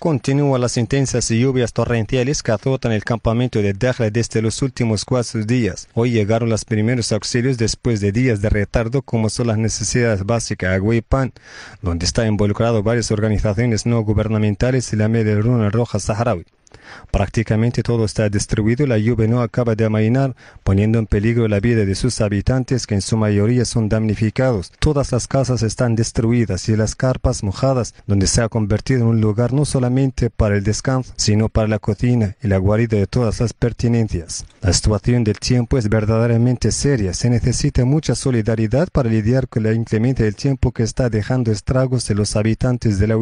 Continúan las intensas lluvias torrenciales que azotan el campamento de Dakhla desde los últimos cuatro días. Hoy llegaron los primeros auxilios después de días de retardo como son las necesidades básicas y pan, donde está involucrado varias organizaciones no gubernamentales y la media Runa Roja Saharaui. Prácticamente todo está destruido, y la lluvia no acaba de amainar, poniendo en peligro la vida de sus habitantes, que en su mayoría son damnificados. Todas las casas están destruidas y las carpas mojadas, donde se ha convertido en un lugar no solamente para el descanso, sino para la cocina y la guarida de todas las pertinencias. La situación del tiempo es verdaderamente seria. Se necesita mucha solidaridad para lidiar con la inclemencia del tiempo que está dejando estragos en los habitantes de la